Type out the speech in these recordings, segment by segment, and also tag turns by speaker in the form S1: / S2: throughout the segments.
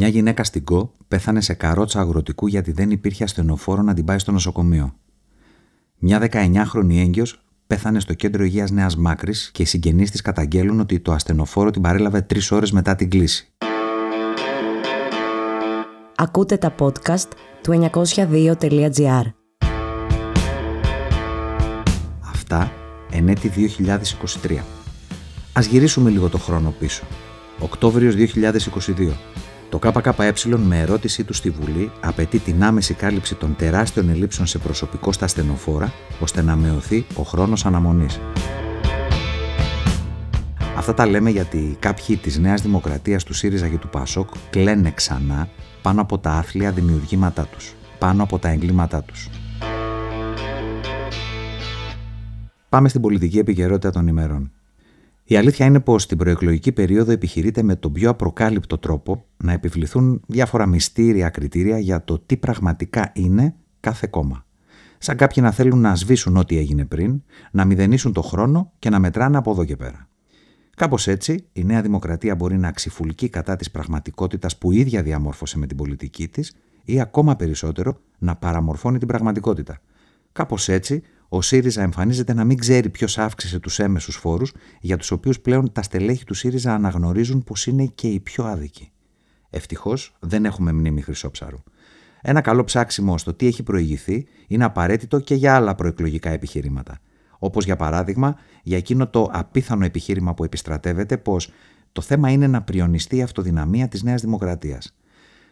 S1: Μια γυναίκα στην ΚΟ πέθανε σε καρότσα αγροτικού γιατί δεν υπήρχε ασθενοφόρο να την πάει στο νοσοκομείο. Μια 19χρονη έγκυος πέθανε στο κέντρο υγείας Νέας Μάκρης και οι συγγενείς της καταγγέλουν ότι το ασθενοφόρο την παρέλαβε τρεις ώρες μετά την κλίση. Ακούτε τα podcast του 902.gr. Αυτά εν 2023. Ας γυρίσουμε λίγο το χρόνο πίσω. Οκτώβριος 2022. Το ΚΚΕ με ερώτησή του στη Βουλή απαιτεί την άμεση κάλυψη των τεράστιων ελλείψεων σε προσωπικό στα στενοφόρα, ώστε να μειωθεί ο χρόνος αναμονής. Αυτά τα λέμε γιατί κάποιοι της Νέας Δημοκρατίας του ΣΥΡΙΖΑ και του ΠΑΣΟΚ κλαίνε ξανά πάνω από τα άθλια δημιουργήματά τους, πάνω από τα εγκλήματά τους. Πάμε στην πολιτική επικαιρότητα των ημερών. Η αλήθεια είναι πως στην προεκλογική περίοδο επιχειρείται με τον πιο απροκάλυπτο τρόπο να επιβληθούν διάφορα μυστήρια κριτήρια για το τι πραγματικά είναι κάθε κόμμα. Σαν κάποιοι να θέλουν να σβήσουν ό,τι έγινε πριν, να μηδενίσουν το χρόνο και να μετράνε από εδώ και πέρα. Κάπως έτσι, η Νέα Δημοκρατία μπορεί να ξυφουλκεί κατά της πραγματικότητας που η ίδια διαμόρφωσε με την πολιτική της ή ακόμα περισσότερο να παραμορφώνει την πραγματικότητα. Κάπως έτσι, ο ΣΥΡΙΖΑ εμφανίζεται να μην ξέρει ποιος αύξησε τους έμεσους φόρους, για τους οποίους πλέον τα στελέχη του ΣΥΡΙΖΑ αναγνωρίζουν πως είναι και οι πιο άδικοι. Ευτυχώς δεν έχουμε μνήμη χρυσόψαρου. Ένα καλό ψάξιμο στο τι έχει προηγηθεί είναι απαραίτητο και για άλλα προεκλογικά επιχειρήματα. Όπως για παράδειγμα για εκείνο το απίθανο επιχείρημα που επιστρατεύεται πως το θέμα είναι να πριονιστεί η αυτοδυναμία της Νέας Δημοκρατίας.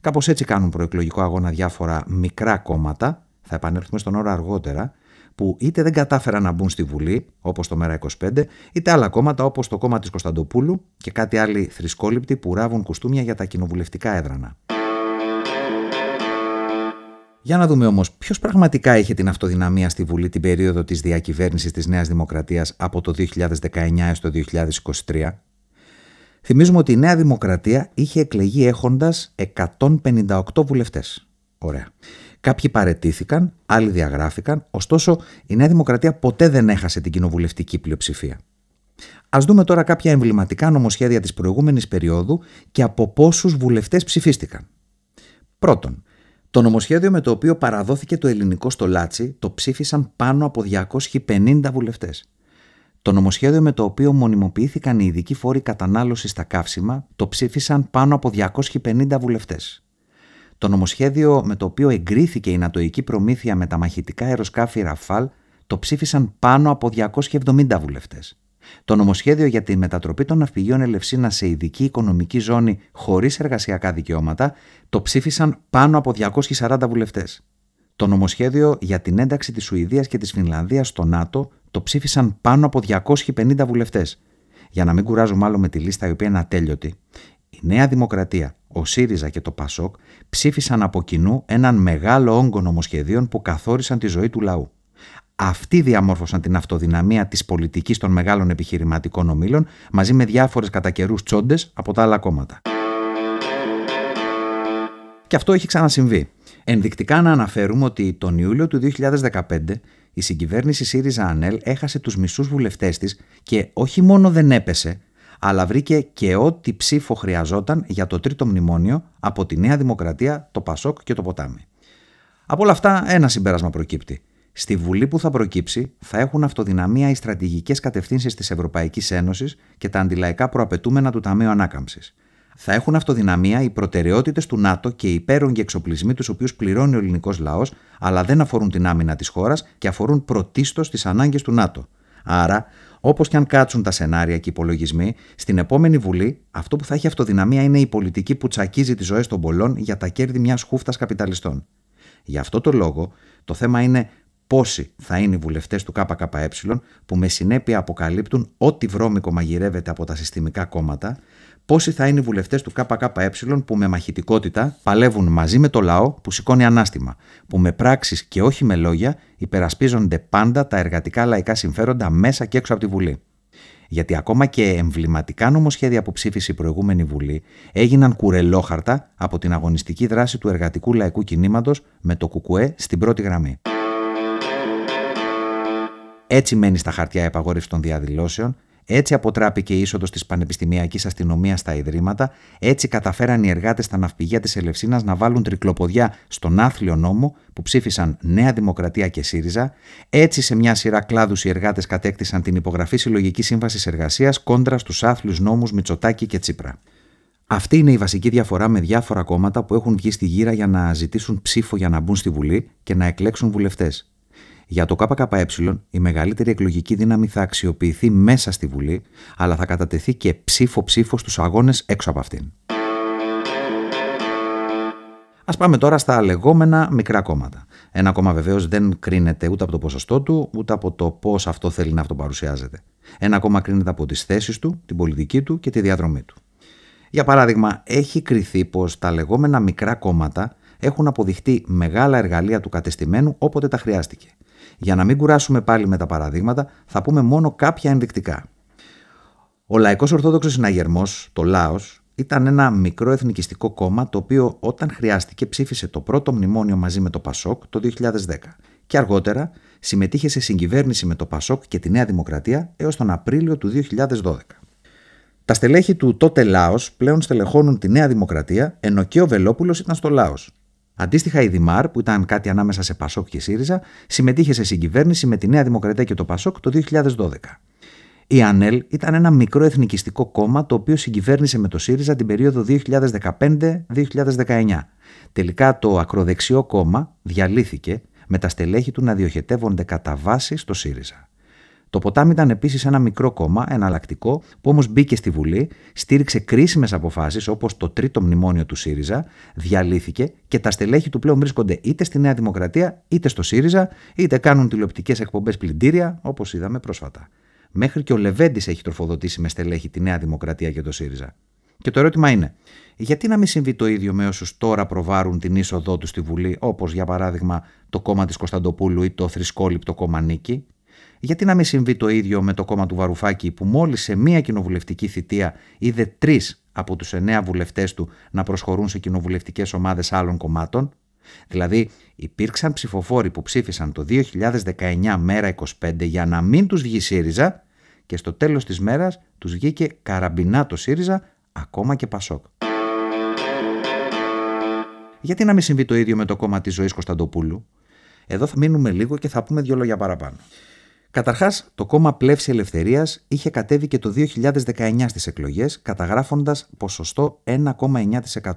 S1: Κάπως έτσι κάνουν προεκλογικό αγώνα διάφορα μικρά κόμματα, θα επανέλθουμε στον ώρα αργότερα, που είτε δεν κατάφεραν να μπουν στη Βουλή, όπως το ΜΕΡΑ25, είτε άλλα κόμματα όπως το κόμμα της Κωνσταντοπούλου και κάτι άλλοι θρησκόληπτοι που ράβουν κουστούμια για τα κοινοβουλευτικά έδρανα. Για να δούμε όμως ποιος πραγματικά είχε την αυτοδυναμία στη Βουλή την περίοδο της διακυβέρνησης της νέας Δημοκρατίας από το 2019 έως το 2023. Θυμίζουμε ότι η Νέα Δημοκρατία είχε εκλεγεί έχοντας 158 βουλευτές. Ωραία. Κάποιοι παρετήθηκαν, άλλοι διαγράφηκαν, ωστόσο η Νέα Δημοκρατία ποτέ δεν έχασε την κοινοβουλευτική πλειοψηφία. Ας δούμε τώρα κάποια εμβληματικά νομοσχέδια της προηγούμενης περίοδου και από πόσους βουλευτές ψηφίστηκαν. Πρώτον, το νομοσχέδιο με το οποίο παραδόθηκε το ελληνικό στο Λάτσι το ψήφισαν πάνω από 250 βουλευτές. Το νομοσχέδιο με το οποίο μονιμοποιήθηκαν οι ειδικοί φόροι κατανάλωσης στα καύσιμα το ψήφισαν πάνω από 250 βουλευτές. Το νομοσχέδιο με το οποίο εγκρίθηκε η νατοϊκή προμήθεια με τα μαχητικά αεροσκάφη Ραφάλ το ψήφισαν πάνω από 270 βουλευτές. Το νομοσχέδιο για τη μετατροπή των ναυπηγείων Ελευσίνα σε ειδική οικονομική ζώνη χωρίς εργασιακά δικαιώματα το ψήφισαν πάνω από 240 βουλευτές. Το νομοσχέδιο για την ένταξη της Σουηδίας και της Φινλανδίας στο ΝΑΤΟ το ψήφισαν πάνω από 250 βουλευτές. Για να μην κουράζω άλλο με τη λίστα η οποία είναι ατέλειωτη, η Νέα Δημοκρατία, ο ΣΥΡΙΖΑ και το ΠΑΣΟΚ ψήφισαν από κοινού έναν μεγάλο όγκο νομοσχεδίων που καθόρισαν τη ζωή του λαού. Αυτοί διαμόρφωσαν την αυτοδυναμία της πολιτικής των μεγάλων επιχειρηματικών ομήλων μαζί με διάφορες κατά καιρούς τσόντες από τα άλλα κόμματα. Και αυτό έχει ξανασυμβεί. Ενδεικτικά να αναφέρουμε ότι τον Ιούλιο του 2015 η συγκυβέρνηση ΣΥΡΙΖΑ ΑΝΕΛ έχασε τους μισούς βουλευτές της και όχι μόνο δεν έπεσε, αλλά βρήκε και ό,τι ψήφο χρειαζόταν για το τρίτο μνημόνιο από τη Νέα Δημοκρατία, το Πασόκ και το Ποτάμι. Από όλα αυτά, ένα συμπέρασμα προκύπτει. Στη Βουλή που θα προκύψει θα έχουν αυτοδυναμία οι στρατηγικές κατευθύνσεις της Ευρωπαϊκής Ένωσης και τα αντιλαϊκά προαπαιτούμενα του Ταμείου Ανάκαμψης. Θα έχουν αυτοδυναμία οι προτεραιότητες του ΝΑΤΟ και οι υπέρογγοι εξοπλισμοί τους οποίους πληρώνει ο ελληνικός λαός, αλλά δεν αφορούν την άμυνα της χώρας και αφορούν πρωτίστως τις ανάγκες του ΝΑΤΟ. Άρα, Όπως και αν κάτσουν τα σενάρια και οι υπολογισμοί, στην επόμενη Βουλή αυτό που θα έχει αυτοδυναμία είναι η πολιτική που τσακίζει τις ζωές των πολλών για τα κέρδη μιας χούφτας καπιταλιστών. Γι' αυτό το λόγο το θέμα είναι πόσοι θα είναι οι βουλευτές του ΚΚΕ που με συνέπεια αποκαλύπτουν ό,τι βρώμικο μαγειρεύεται από τα συστημικά κόμματα, πόσοι θα είναι οι βουλευτές του ΚΚΕ που με μαχητικότητα παλεύουν μαζί με το λαό που σηκώνει ανάστημα, που με πράξεις και όχι με λόγια υπερασπίζονται πάντα τα εργατικά λαϊκά συμφέροντα μέσα και έξω από τη Βουλή. Γιατί ακόμα και εμβληματικά νομοσχέδια που ψήφισε η προηγούμενη Βουλή έγιναν κουρελόχαρτα από την αγωνιστική δράση του εργατικού λαϊκού κινήματος με το Κουκουέ στην πρώτη γραμμή. Έτσι μένει στα χαρτιά επαγόρευσης των διαδηλώσεων, έτσι αποτράπηκε η είσοδος της πανεπιστημιακής αστυνομίας στα Ιδρύματα, έτσι καταφέραν οι εργάτες στα ναυπηγεία της Ελευσίνας να βάλουν τρικλοποδιά στον άθλιο νόμο που ψήφισαν Νέα Δημοκρατία και ΣΥΡΙΖΑ, έτσι σε μια σειρά κλάδους οι εργάτες κατέκτησαν την υπογραφή Συλλογικής Σύμβασης Εργασίας κόντρα στους άθλιους νόμους Μητσοτάκη και Τσίπρα. Αυτή είναι η βασική διαφορά με διάφορα κόμματα που έχουν βγει στη γύρα για να ζητήσουν ψήφο για να μπουν στη Βουλή και να εκλέξουν βουλευτές. Για το ΚΚΕ, η μεγαλύτερη εκλογική δύναμη θα αξιοποιηθεί μέσα στη Βουλή, αλλά θα κατατεθεί και ψήφο-ψήφο στους αγώνες έξω από αυτήν. Ας πάμε τώρα στα λεγόμενα μικρά κόμματα. Ένα κόμμα βεβαίως δεν κρίνεται ούτε από το ποσοστό του, ούτε από το πώς αυτό θέλει να αυτοπαρουσιάζεται. Ένα κόμμα κρίνεται από τις θέσεις του, την πολιτική του και τη διαδρομή του. Για παράδειγμα, έχει κριθεί πως τα λεγόμενα μικρά κόμματα έχουν αποδειχτεί μεγάλα εργαλεία του κατεστημένου όποτε τα χρειάστηκε. Για να μην κουράσουμε πάλι με τα παραδείγματα, θα πούμε μόνο κάποια ενδεικτικά. Ο Λαϊκός Ορθόδοξος Συναγερμός, το ΛΑΟΣ, ήταν ένα μικρό εθνικιστικό κόμμα το οποίο όταν χρειάστηκε ψήφισε το πρώτο μνημόνιο μαζί με το ΠΑΣΟΚ το 2010 και αργότερα συμμετείχε σε συγκυβέρνηση με το ΠΑΣΟΚ και τη Νέα Δημοκρατία έως τον Απρίλιο του 2012. Τα στελέχη του τότε Λάος πλέον στελεχώνουν τη Νέα Δημοκρατία, ενώ και ο Βελόπουλος ήταν στο Λάος. Αντίστοιχα, η Δημάρ, που ήταν κάτι ανάμεσα σε Πασόκ και ΣΥΡΙΖΑ, συμμετείχε σε συγκυβέρνηση με τη Νέα Δημοκρατία και το Πασόκ το 2012. Η ΑΝΕΛ ήταν ένα μικρό εθνικιστικό κόμμα το οποίο συγκυβέρνησε με το ΣΥΡΙΖΑ την περίοδο 2015-2019. Τελικά το ακροδεξιό κόμμα διαλύθηκε με τα στελέχη του να διοχετεύονται κατά βάση στο ΣΥΡΙΖΑ. Το ποτάμι ήταν επίσης ένα μικρό κόμμα, εναλλακτικό, που όμως μπήκε στη Βουλή, στήριξε κρίσιμες αποφάσεις όπως το τρίτο μνημόνιο του ΣΥΡΙΖΑ, διαλύθηκε και τα στελέχη του πλέον βρίσκονται είτε στη Νέα Δημοκρατία είτε στο ΣΥΡΙΖΑ, είτε κάνουν τηλεοπτικές εκπομπές πλυντήρια, όπως είδαμε πρόσφατα. Μέχρι και ο Λεβέντης έχει τροφοδοτήσει με στελέχη τη Νέα Δημοκρατία και το ΣΥΡΙΖΑ. Και το ερώτημα είναι, γιατί να μην συμβεί το ίδιο με όσους τώρα προβάρουν την είσοδό τους στη Βουλή, όπως για παράδειγμα το κόμμα της Κωνσταντοπούλου ή το θρησκόληπτο κόμμα Νίκη γιατί να μην συμβεί το ίδιο με το κόμμα του Βαρουφάκη, που μόλις σε μία κοινοβουλευτική θητεία είδε τρεις από τους εννέα βουλευτές του να προσχωρούν σε κοινοβουλευτικές ομάδες άλλων κομμάτων. Δηλαδή, υπήρξαν ψηφοφόροι που ψήφισαν το 2019 μέρα 25 για να μην τους βγει ΣΥΡΙΖΑ και στο τέλος της μέρας τους βγήκε καραμπινά το ΣΥΡΙΖΑ, ακόμα και Πασόκ. Γιατί να μην συμβεί το ίδιο με το κόμμα της ζωής Κωνσταντοπούλου. Εδώ θα μείνουμε λίγο και θα πούμε δύο λόγια παραπάνω. Καταρχάς, το κόμμα Πλεύση Ελευθερίας είχε κατέβει και το 2019 στις εκλογές, καταγράφοντας ποσοστό 1,9%.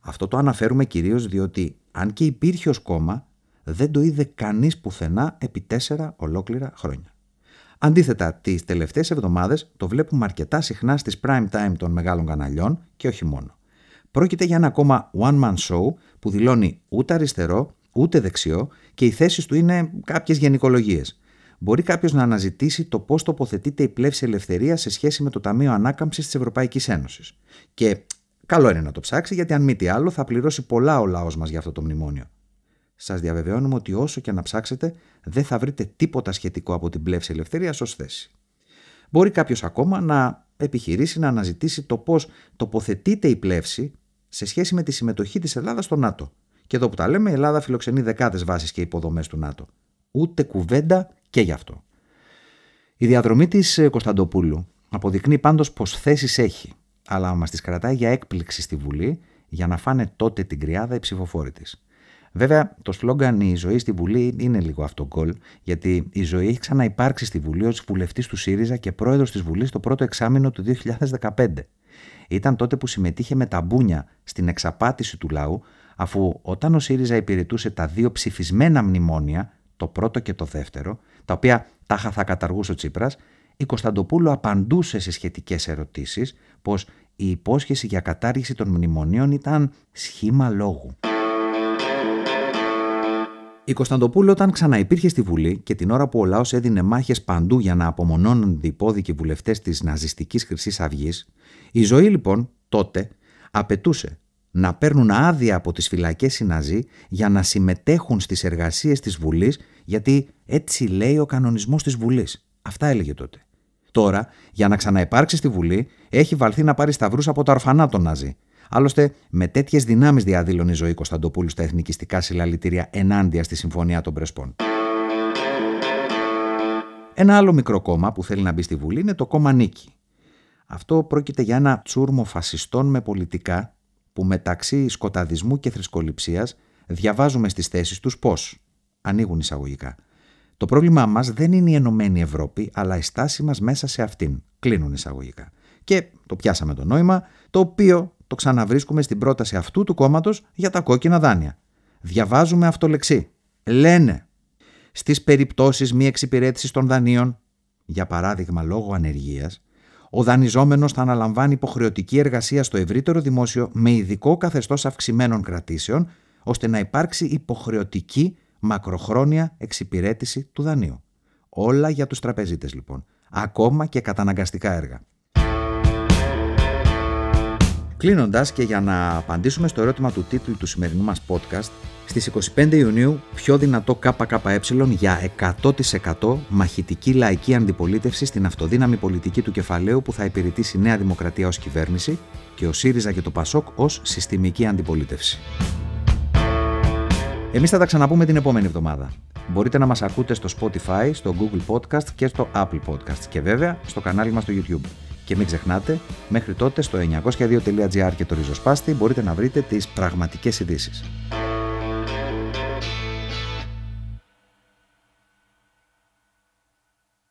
S1: Αυτό το αναφέρουμε κυρίως διότι, αν και υπήρχε ως κόμμα, δεν το είδε κανείς πουθενά επί τέσσερα ολόκληρα χρόνια. Αντίθετα, τις τελευταίες εβδομάδες το βλέπουμε αρκετά συχνά στις prime time των μεγάλων καναλιών και όχι μόνο. Πρόκειται για ένα ακόμα one-man show που δηλώνει ούτε αριστερό ούτε δεξιό και οι θέσεις του είναι κάποιες γενικολογίες μπορεί κάποιος να αναζητήσει το πώς τοποθετείται η πλεύση ελευθερίας σε σχέση με το Ταμείο Ανάκαμψης της Ευρωπαϊκής Ένωσης. Και καλό είναι να το ψάξει, γιατί αν μη τι άλλο θα πληρώσει πολλά ο λαός μας για αυτό το μνημόνιο. Σας διαβεβαιώνουμε ότι όσο και να ψάξετε, δεν θα βρείτε τίποτα σχετικό από την πλεύση ελευθερίας ως θέση. Μπορεί κάποιος ακόμα να επιχειρήσει να αναζητήσει το πώς τοποθετείται η πλεύση σε σχέση με τη συμμετοχή της Ελλάδας στο ΝΑΤΟ. Και εδώ που τα λέμε, η Ελλάδα φιλοξενεί δεκάδες βάσεις και υποδομές του ΝΑΤΟ. Ούτε κουβέντα και γι' αυτό. Η διαδρομή της ε, Κωνσταντοπούλου αποδεικνύει πάντως πως θέσεις έχει, αλλά μας τις κρατάει για έκπληξη στη Βουλή για να φάνε τότε την κρυάδα οι ψηφοφόροι της. Βέβαια, το σλόγγαν Η ζωή στη Βουλή είναι λίγο αυτογκολ, γιατί η ζωή έχει ξαναυπάρξει στη Βουλή ως βουλευτής του ΣΥΡΙΖΑ και πρόεδρος της Βουλής το πρώτο εξάμεινο του 2015. Ήταν τότε που συμμετείχε με τα μπούνια στην εξαπάτηση του λαού, αφού όταν ο ΣΥΡΙΖΑ υπηρετούσε τα δύο ψηφισμένα μνημόνια, το πρώτο και το δεύτερο, τα οποία τάχα θα καταργούσε ο Τσίπρας, η Κωνσταντοπούλου απαντούσε σε σχετικές ερωτήσεις πως η υπόσχεση για κατάργηση των μνημονίων ήταν σχήμα λόγου. Η Κωνσταντοπούλου όταν ξαναυπήρχε στη Βουλή και την ώρα που ο λαός έδινε μάχες παντού για να απομονώνονται υπόδικοι βουλευτές της ναζιστικής χρυσής αυγής, η ζωή λοιπόν τότε απαιτούσε να παίρνουν άδεια από τις φυλακές οι Ναζί για να συμμετέχουν στις εργασίες της Βουλής γιατί έτσι λέει ο κανονισμός της Βουλής. Αυτά έλεγε τότε. Τώρα, για να ξαναεπάρξει στη Βουλή, έχει βαλθεί να πάρει σταυρούς από τα ορφανά των Ναζί. Άλλωστε, με τέτοιες δυνάμεις διαδήλωνε η ζωή Κωνσταντοπούλου στα εθνικιστικά συλλαλητήρια ενάντια στη Συμφωνία των Πρεσπών. Ένα άλλο μικρό κόμμα που θέλει να μπει στη Βουλή είναι το κόμμα Νίκη. Αυτό πρόκειται για ένα τσούρμο φασιστών με πολιτικά που μεταξύ σκοταδισμού και θρησκοληψίας διαβάζουμε στις θέσεις τους πώς ανοίγουν εισαγωγικά. Το πρόβλημά μας δεν είναι η Ενωμένη Ευρώπη, αλλά η στάση μας μέσα σε αυτήν. Κλείνουν εισαγωγικά. Και το πιάσαμε το νόημα, το οποίο το ξαναβρίσκουμε στην πρόταση αυτού του κόμματος για τα κόκκινα δάνεια. Διαβάζουμε αυτό λεξί. Λένε στις περιπτώσεις μη εξυπηρέτησης των δανείων, για παράδειγμα λόγω ανεργίας, ο δανειζόμενος θα αναλαμβάνει υποχρεωτική εργασία στο ευρύτερο δημόσιο με ειδικό καθεστώς αυξημένων κρατήσεων, ώστε να υπάρξει υποχρεωτική μακροχρόνια εξυπηρέτηση του δανείου. Όλα για τους τραπεζίτες λοιπόν. Ακόμα και καταναγκαστικά έργα. Κλείνοντας και για να απαντήσουμε στο ερώτημα του τίτλου του σημερινού μας podcast, στις 25 Ιουνίου πιο δυνατό ΚΚΕ για 100% μαχητική λαϊκή αντιπολίτευση στην αυτοδύναμη πολιτική του κεφαλαίου που θα υπηρετήσει η Νέα Δημοκρατία ως κυβέρνηση και ο ΣΥΡΙΖΑ και το ΠΑΣΟΚ ως συστημική αντιπολίτευση. Εμείς θα τα ξαναπούμε την επόμενη εβδομάδα. Μπορείτε να μας ακούτε στο Spotify, στο Google Podcast και στο Apple Podcast και βέβαια στο κανάλι μας στο YouTube. Και μην ξεχνάτε, μέχρι τότε στο 902.gr και το ριζοσπάστη μπορείτε να βρείτε τις πραγματικές ειδήσεις.